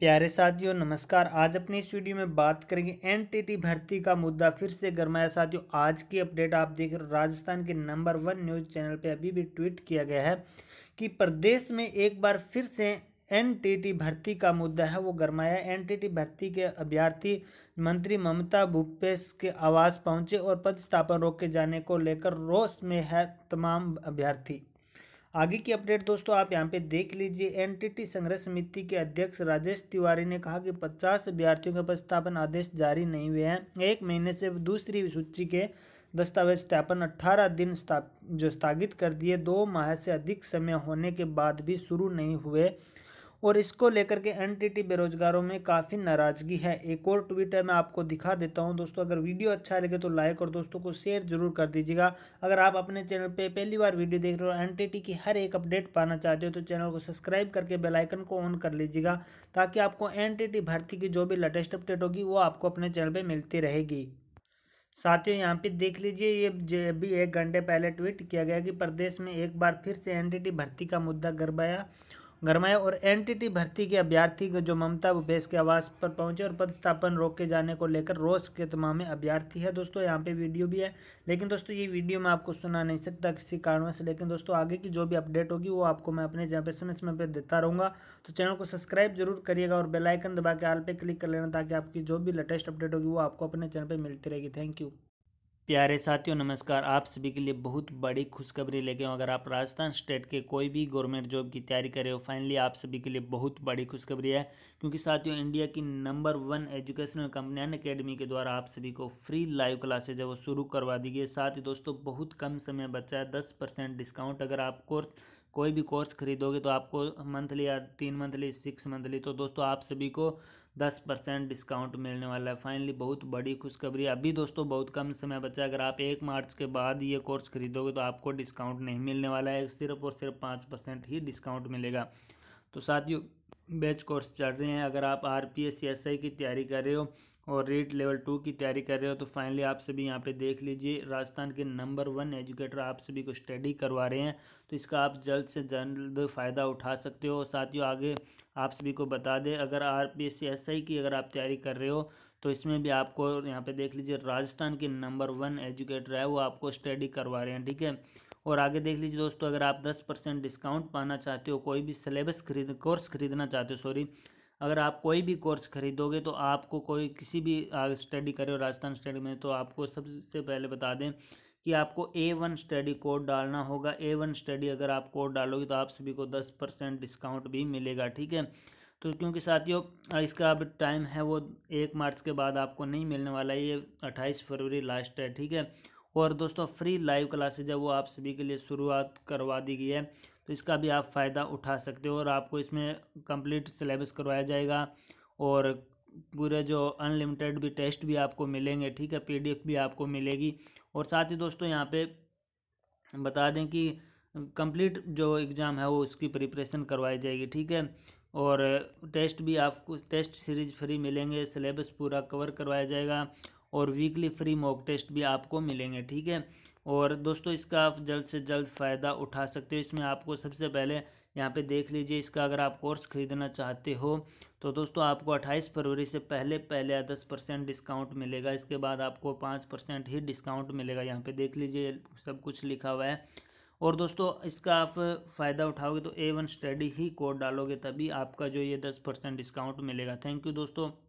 प्यारे साथियों नमस्कार आज अपनी इस वीडियो में बात करेंगे एनटीटी भर्ती का मुद्दा फिर से गरमाया साथियों आज की अपडेट आप देख रहे हो राजस्थान के नंबर वन न्यूज़ चैनल पे अभी भी ट्वीट किया गया है कि प्रदेश में एक बार फिर से एनटीटी भर्ती का मुद्दा है वो गरमाया एनटीटी भर्ती के अभ्यर्थी मंत्री ममता भूपेश के आवास पहुँचे और पदस्थापन रोके जाने को लेकर रोष में है तमाम अभ्यर्थी आगे की अपडेट दोस्तों आप यहाँ पे देख लीजिए एनटीटी संघर्ष समिति के अध्यक्ष राजेश तिवारी ने कहा कि 50 अभ्यर्थियों के प्रस्थापन आदेश जारी नहीं हुए हैं एक महीने से दूसरी सूची के दस्तावेज स्थापन 18 दिन जो स्थगित कर दिए दो माह से अधिक समय होने के बाद भी शुरू नहीं हुए और इसको लेकर के एनटीटी बेरोजगारों में काफ़ी नाराज़गी है एक और ट्वीट है मैं आपको दिखा देता हूं दोस्तों अगर वीडियो अच्छा लगे तो लाइक और दोस्तों को शेयर जरूर कर दीजिएगा अगर आप अपने चैनल पे पहली बार वीडियो देख रहे हो एन की हर एक अपडेट पाना चाहते हो तो चैनल को सब्सक्राइब करके बेलाइकन को ऑन कर लीजिएगा ताकि आपको एन भर्ती की जो भी लेटेस्ट अपडेट होगी वो आपको अपने चैनल पर मिलती रहेगी साथियों यहाँ पे देख लीजिए ये भी एक घंटे पहले ट्वीट किया गया कि प्रदेश में एक बार फिर से एनटीटी भर्ती का मुद्दा गरबाया गरमाया और एनटीटी भर्ती के अभ्यर्थी जो ममता भूपेश के आवास पर पहुंचे और पदस्थापन रोके जाने को लेकर रोज के तमाम अभ्यर्थी है दोस्तों यहाँ पे वीडियो भी है लेकिन दोस्तों ये वीडियो मैं आपको सुना नहीं सकता किसी कारणों से लेकिन दोस्तों आगे की जो भी अपडेट होगी वो आपको मैं अपने जहाँ पे समय समय पर देता रहूँगा तो चैनल को सब्सक्राइब जरूर करिएगा और बेलाइकन दबा के आल पर क्लिक कर लेना ताकि आपकी जो भी लेटेस्ट अपडेट होगी वो आपको अपने चैनल पर मिलती रहेगी थैंक यू प्यारे साथियों नमस्कार आप सभी के लिए बहुत बड़ी खुशखबरी लेके हूँ अगर आप राजस्थान स्टेट के कोई भी गवर्नमेंट जॉब की तैयारी कर रहे हो फाइनली आप सभी के लिए बहुत बड़ी खुशखबरी है क्योंकि साथियों इंडिया की number one educational company Unacademy के द्वारा आप सभी को फ्री लाइव क्लासेज है वो शुरू करवा दी गई साथ ही दोस्तों बहुत कम समय बचा है दस डिस्काउंट अगर आप कोर्स कोई भी कोर्स खरीदोगे तो आपको मंथली या तीन मंथली सिक्स मंथली तो दोस्तों आप सभी को दस परसेंट डिस्काउंट मिलने वाला है फाइनली बहुत बड़ी खुशखबरी अभी दोस्तों बहुत कम समय बचा अगर आप एक मार्च के बाद ये कोर्स खरीदोगे तो आपको डिस्काउंट नहीं मिलने वाला है सिर्फ और सिर्फ पाँच परसेंट ही डिस्काउंट मिलेगा तो साथियों बैच कोर्स चल रहे हैं अगर आप R P S S I की तैयारी कर रहे हो और रेट लेवल टू की तैयारी कर रहे हो तो फाइनली आप सभी यहाँ पे देख लीजिए राजस्थान के नंबर वन एजुकेटर आप सभी को स्टडी करवा रहे हैं तो इसका आप जल्द से जल्द फ़ायदा उठा सकते हो साथियों आगे आप सभी को बता दें अगर R P S S I की अगर आप तैयारी कर रहे हो तो इसमें भी आपको यहाँ पर देख लीजिए राजस्थान के नंबर वन एजुकेटर है वो आपको स्टडी करवा रहे हैं ठीक है और आगे देख लीजिए दोस्तों अगर आप दस परसेंट डिस्काउंट पाना चाहते हो कोई भी सिलेबस खरीद कोर्स खरीदना चाहते हो सॉरी अगर आप कोई भी कोर्स खरीदोगे तो आपको कोई किसी भी स्टडी करे हो राजस्थान स्टडी में तो आपको सबसे पहले बता दें कि आपको ए वन स्टडी कोड डालना होगा ए वन स्टडी अगर आप कोड डालोगे तो आप सभी को दस परसेंट डिस्काउंट भी मिलेगा ठीक है तो क्योंकि साथियों इसका अब टाइम है वो एक मार्च के बाद आपको नहीं मिलने वाला ये अट्ठाईस फरवरी लास्ट है ठीक है और दोस्तों फ्री लाइव क्लासेज है वो आप सभी के लिए शुरुआत करवा दी गई है तो इसका भी आप फ़ायदा उठा सकते हो और आपको इसमें कंप्लीट सिलेबस करवाया जाएगा और पूरे जो अनलिमिटेड भी टेस्ट भी आपको मिलेंगे ठीक है पीडीएफ भी आपको मिलेगी और साथ ही दोस्तों यहाँ पे बता दें कि कंप्लीट जो एग्ज़ाम है वो उसकी प्रिपरेशन करवाई जाएगी ठीक है और टेस्ट भी आपको टेस्ट सीरीज फ्री मिलेंगे सिलेबस पूरा कवर करवाया जाएगा और वीकली फ्री मॉक टेस्ट भी आपको मिलेंगे ठीक है और दोस्तों इसका आप जल्द से जल्द फ़ायदा उठा सकते हो इसमें आपको सबसे पहले यहाँ पे देख लीजिए इसका अगर आप कोर्स ख़रीदना चाहते हो तो दोस्तों आपको 28 फरवरी से पहले पहले दस परसेंट डिस्काउंट मिलेगा इसके बाद आपको पाँच परसेंट ही डिस्काउंट मिलेगा यहाँ पे देख लीजिए सब कुछ लिखा हुआ है और दोस्तों इसका आप फ़ायदा उठाओगे तो ए वन स्टडी ही कोड डालोगे तभी आपका जो ये दस परसेंट डिस्काउंट मिलेगा थैंक यू दोस्तों